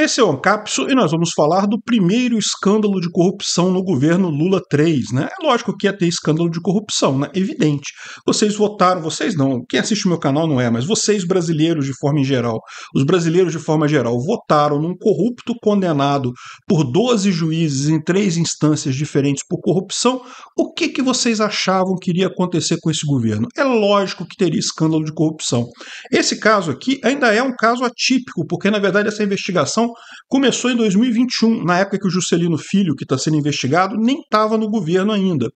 Esse é o Ancapso e nós vamos falar do primeiro escândalo de corrupção no governo Lula 3, né? É lógico que ia ter escândalo de corrupção, né? Evidente. Vocês votaram, vocês não, quem assiste o meu canal não é, mas vocês brasileiros de forma geral, os brasileiros de forma geral votaram num corrupto condenado por 12 juízes em três instâncias diferentes por corrupção. O que que vocês achavam que iria acontecer com esse governo? É lógico que teria escândalo de corrupção. Esse caso aqui ainda é um caso atípico, porque na verdade essa investigação começou em 2021, na época que o Juscelino Filho, que está sendo investigado, nem estava no governo ainda.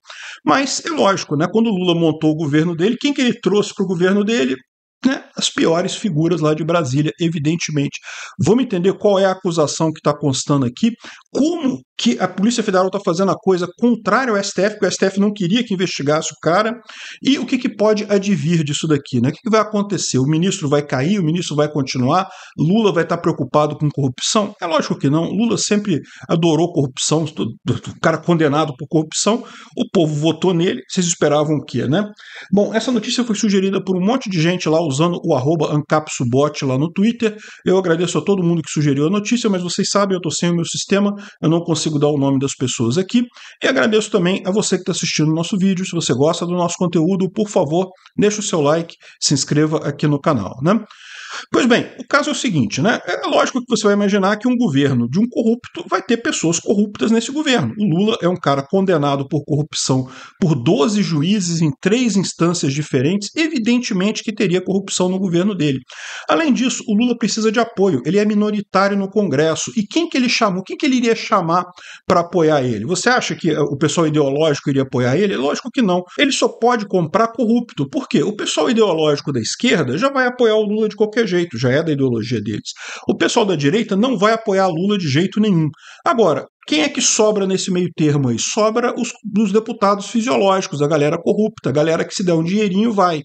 Mas é lógico, né? Quando o Lula montou o governo dele, quem que ele trouxe para o governo dele? né, as piores figuras lá de Brasília, evidentemente. Vamos entender qual é a acusação que está constando aqui, como que a Polícia Federal está fazendo a coisa contrária ao STF, que o STF não queria que investigasse o cara, e o que, que pode advir disso daqui, né? O que, que vai acontecer? O ministro vai cair, o ministro vai continuar, Lula vai estar tá preocupado com corrupção? É lógico que não, Lula sempre adorou corrupção, o cara condenado por corrupção, o povo votou nele, vocês esperavam o quê, né? Bom, essa notícia foi sugerida por um monte de gente lá, os usando o arroba ancapsubot lá no Twitter. Eu agradeço a todo mundo que sugeriu a notícia, mas vocês sabem, eu estou sem o meu sistema, eu não consigo dar o nome das pessoas aqui. E agradeço também a você que está assistindo o nosso vídeo. Se você gosta do nosso conteúdo, por favor, deixe o seu like, se inscreva aqui no canal. Né? Pois bem, o caso é o seguinte, né? É lógico que você vai imaginar que um governo de um corrupto vai ter pessoas corruptas nesse governo. O Lula é um cara condenado por corrupção por 12 juízes em três instâncias diferentes, evidentemente que teria corrupção no governo dele. Além disso, o Lula precisa de apoio, ele é minoritário no Congresso. E quem que ele chamou? Quem que ele iria chamar para apoiar ele? Você acha que uh, o pessoal ideológico iria apoiar ele? Lógico que não. Ele só pode comprar corrupto. Por quê? O pessoal ideológico da esquerda já vai apoiar o Lula de qualquer jeito jeito, já é da ideologia deles. O pessoal da direita não vai apoiar Lula de jeito nenhum. Agora, quem é que sobra nesse meio termo aí? Sobra os, os deputados fisiológicos, a galera corrupta, a galera que se der um dinheirinho vai.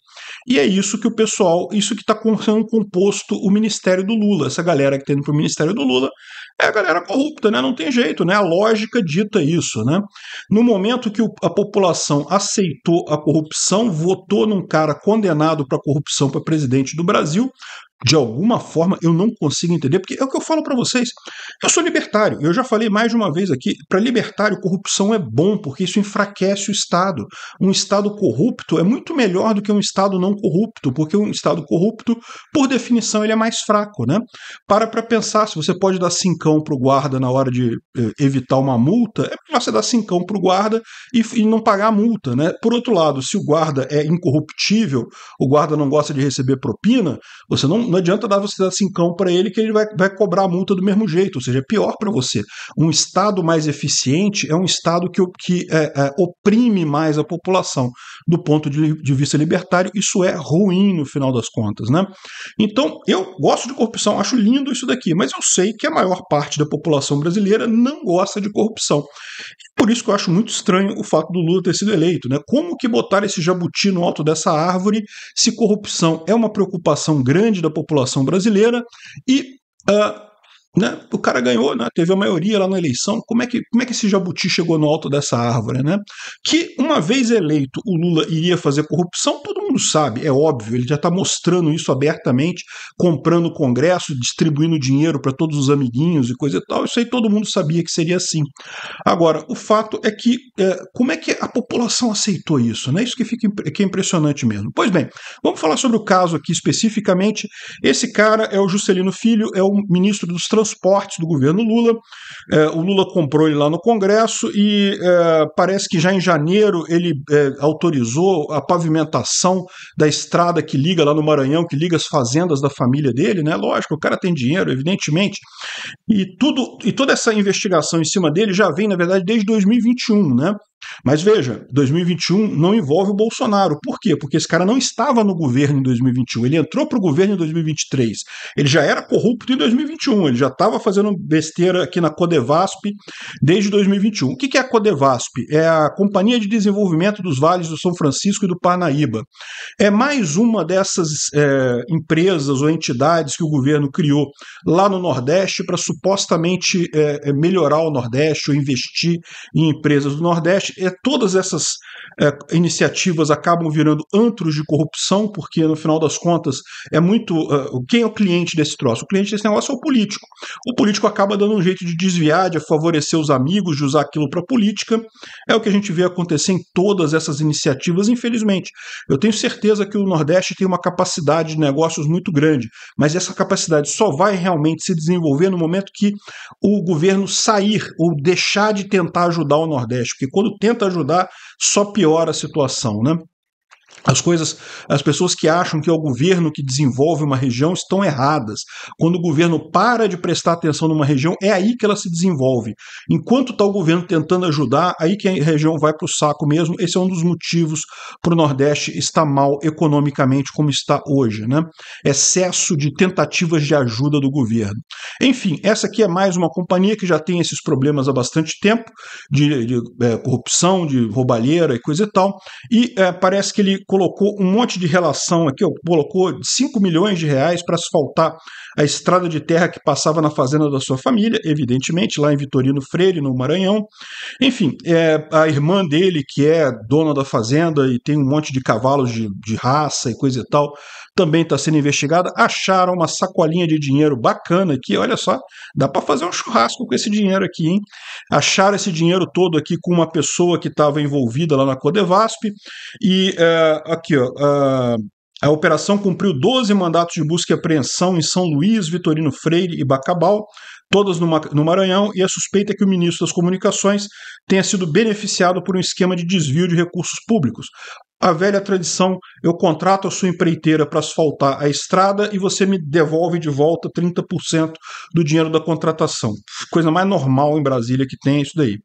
E é isso que o pessoal, isso que está sendo composto o Ministério do Lula. Essa galera que está indo para o Ministério do Lula é a galera corrupta, né? Não tem jeito, né? A lógica dita isso, né? No momento que a população aceitou a corrupção, votou num cara condenado para corrupção para presidente do Brasil, de alguma forma eu não consigo entender, porque é o que eu falo para vocês. Eu sou libertário, eu já falei mais de uma uma vez aqui, para libertário, corrupção é bom, porque isso enfraquece o Estado. Um Estado corrupto é muito melhor do que um Estado não corrupto, porque um Estado corrupto, por definição, ele é mais fraco. Né? Para para pensar, se você pode dar cincão para o guarda na hora de eh, evitar uma multa, é melhor você dar cincão para o guarda e, e não pagar a multa. Né? Por outro lado, se o guarda é incorruptível, o guarda não gosta de receber propina, você não, não adianta dar você dar cincão para ele que ele vai, vai cobrar a multa do mesmo jeito, ou seja, é pior para você. Um Estado Estado mais eficiente é um Estado que, que é, é, oprime mais a população. Do ponto de, de, vista libertário, isso é ruim no final das contas. Né? Então, eu gosto de corrupção, acho lindo isso daqui, mas eu sei que a maior parte da população brasileira não gosta de corrupção. E por isso que eu acho muito estranho o fato do Lula ter sido eleito. Né? Como que botar esse jabuti no alto dessa árvore se corrupção é uma preocupação grande da população brasileira e. Uh, né? O cara ganhou, né? teve a maioria lá na eleição. Como é, que, como é que esse jabuti chegou no alto dessa árvore? Né? Que, uma vez eleito, o Lula iria fazer corrupção, todo mundo sabe, é óbvio, ele já está mostrando isso abertamente, comprando o Congresso, distribuindo dinheiro para todos os amiguinhos e coisa e tal. Isso aí todo mundo sabia que seria assim. Agora, o fato é que é, como é que a população aceitou isso? Né? Isso que, fica, que é impressionante mesmo. Pois bem, vamos falar sobre o caso aqui especificamente. Esse cara é o Juscelino Filho, é o ministro dos Transportes transportes do governo Lula. É, o Lula comprou ele lá no Congresso e é, parece que já em janeiro ele é, autorizou a pavimentação da estrada que liga lá no Maranhão, que liga as fazendas da família dele, né? Lógico, o cara tem dinheiro, evidentemente. E tudo e toda essa investigação em cima dele já vem, na verdade, desde 2021, né? Mas veja, 2021 não envolve o Bolsonaro. Por quê? Porque esse cara não estava no governo em 2021. Ele entrou para o governo em 2023. Ele já era corrupto em 2021. Ele já estava fazendo besteira aqui na Codevasp desde 2021. O que é a Codevasp? É a Companhia de Desenvolvimento dos Vales do São Francisco e do Parnaíba. É mais uma dessas é, empresas ou entidades que o governo criou lá no Nordeste para supostamente é, é, melhorar o Nordeste ou investir em empresas do Nordeste é todas essas é, iniciativas acabam virando antros de corrupção, porque no final das contas é muito. Uh, quem é o cliente desse troço? O cliente desse negócio é o político. O político acaba dando um jeito de desviar, de favorecer os amigos, de usar aquilo para política. É o que a gente vê acontecer em todas essas iniciativas, infelizmente. Eu tenho certeza que o Nordeste tem uma capacidade de negócios muito grande, mas essa capacidade só vai realmente se desenvolver no momento que o governo sair ou deixar de tentar ajudar o Nordeste, porque quando tenta ajudar, só pior piora a situação, né? As coisas, as pessoas que acham que é o governo que desenvolve uma região estão erradas. Quando o governo para de prestar atenção numa região, é aí que ela se desenvolve. Enquanto está o governo tentando ajudar, aí que a região vai para o saco mesmo. Esse é um dos motivos para o Nordeste estar mal economicamente como está hoje, né? Excesso de tentativas de ajuda do governo. Enfim, essa aqui é mais uma companhia que já tem esses problemas há bastante tempo de, de é, corrupção, de roubalheira e coisa e tal. E é, parece que ele colocou um monte de relação aqui, ó, colocou 5 milhões de reais para asfaltar a estrada de terra que passava na fazenda da sua família, evidentemente, lá em Vitorino Freire, no Maranhão. Enfim, é, a irmã dele, que é dona da fazenda e tem um monte de cavalos de, de raça e coisa e tal, também está sendo investigada. Acharam uma sacolinha de dinheiro bacana aqui, olha olha só, dá para fazer um churrasco com esse dinheiro aqui, hein? Acharam esse dinheiro todo aqui com uma pessoa que estava envolvida lá na Codevasp, e eh, aqui, ó, ah, a operação cumpriu 12 mandatos de busca e apreensão em São Luís, Vitorino Freire e Bacabal, todas no Maranhão, e a suspeita é que o ministro das Comunicações tenha sido beneficiado por um esquema de desvio de recursos públicos. A velha tradição, eu contrato a sua empreiteira para asfaltar a estrada e você me devolve de volta 30% do dinheiro da contratação. Coisa mais normal em Brasília que tem é isso daí.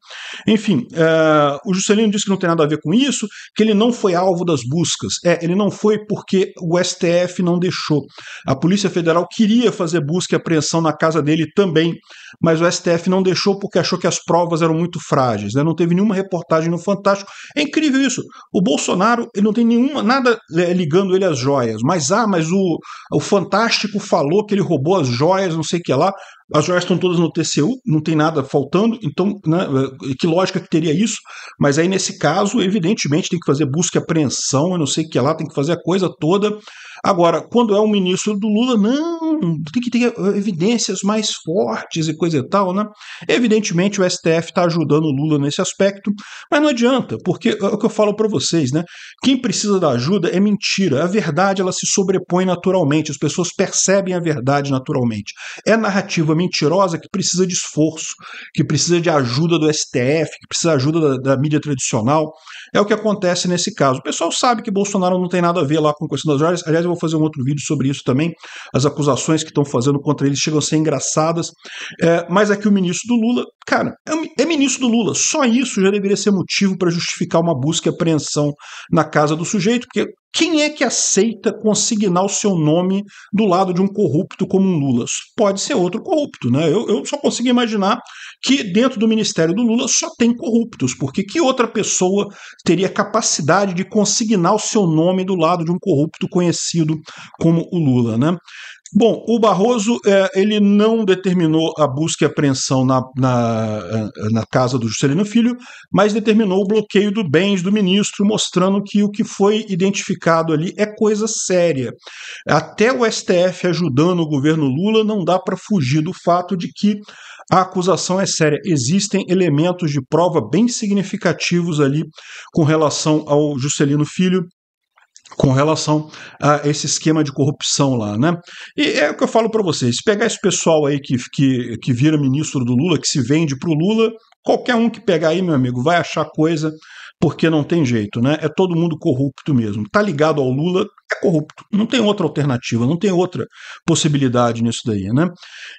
Enfim, é, o Juscelino disse que não tem nada a ver com isso, que ele não foi alvo das buscas. É, ele não foi porque o STF não deixou. A Polícia Federal queria fazer busca e apreensão na casa dele também, mas o STF não deixou porque achou que as provas eram muito frágeis. Né? Não teve nenhuma reportagem no Fantástico. É incrível isso. O Bolsonaro ele não tem nenhuma, nada é, ligando ele às joias. Mas, ah, mas o, o Fantástico falou que ele roubou as joias, não sei o que lá. As joias estão todas no TCU, não tem nada faltando, então, né, é, que lógica que teria isso? Mas aí, nesse caso, evidentemente, tem que fazer busca e apreensão, eu não sei o que lá, tem que fazer a coisa toda. Agora, quando é o ministro do Lula, não, tem que ter evidências mais fortes e coisa e tal, né? Evidentemente o STF está ajudando o Lula nesse aspecto, mas não adianta, porque é o que eu falo para vocês, né? Quem precisa da ajuda é mentira, a verdade ela se sobrepõe naturalmente, as pessoas percebem a verdade naturalmente. É narrativa mentirosa que precisa de esforço, que precisa de ajuda do STF, que precisa de ajuda da, da mídia tradicional. É o que acontece nesse caso. O pessoal sabe que Bolsonaro não tem nada a ver lá com a questão das horas. Aliás, eu vou fazer um outro vídeo sobre isso também, as acusações acusações que estão fazendo contra ele chegam a ser engraçadas. É, mas aqui o ministro do Lula, cara, é, é ministro do Lula. Só isso já deveria ser motivo para justificar uma busca e apreensão na casa do sujeito, porque quem é que aceita consignar o seu nome do lado de um corrupto como um Lula? Pode ser outro corrupto, né? Eu, eu, só consigo imaginar que dentro do ministério do Lula só tem corruptos, porque que outra pessoa teria capacidade de consignar o seu nome do lado de um corrupto conhecido como o Lula, né? Bom, o Barroso é, ele não determinou a busca e apreensão na, na, eh, na casa do Juscelino Filho, mas determinou o bloqueio dos bens do ministro, mostrando que o que foi identificado ali é coisa séria. Até o STF ajudando o governo Lula, não dá para fugir do fato de que a acusação é séria. Existem elementos de prova bem significativos ali com relação ao Juscelino Filho com relação a esse esquema de corrupção lá, né? E é o que eu falo para vocês, pegar esse pessoal aí que, que, que vira ministro do Lula, que se vende pro Lula, qualquer um que pegar aí, meu amigo, vai achar coisa, porque não tem jeito, né? É todo mundo corrupto mesmo. Tá ligado ao Lula, é corrupto. Não tem outra alternativa, não tem outra possibilidade nisso daí, né?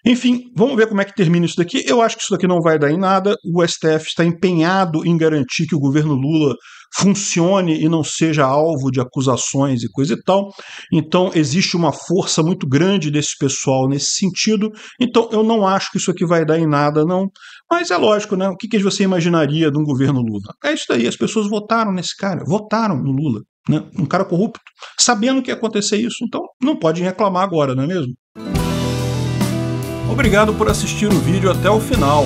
Enfim, vamos ver como é que termina isso daqui. Eu acho que isso daqui não vai dar em nada. O STF está empenhado em garantir que o governo Lula funcione e não seja alvo de acusações e coisa e tal. Então, existe uma força muito grande desse pessoal nesse sentido. Então, eu não acho que isso aqui vai dar em nada, não. Mas é lógico, né? O que, que você imaginaria de um governo Lula? É isso daí, as pessoas votaram nesse cara, votaram no Lula. Né? Um cara corrupto, sabendo que ia acontecer isso, então não pode reclamar agora, não é mesmo? Obrigado por assistir o vídeo até o final.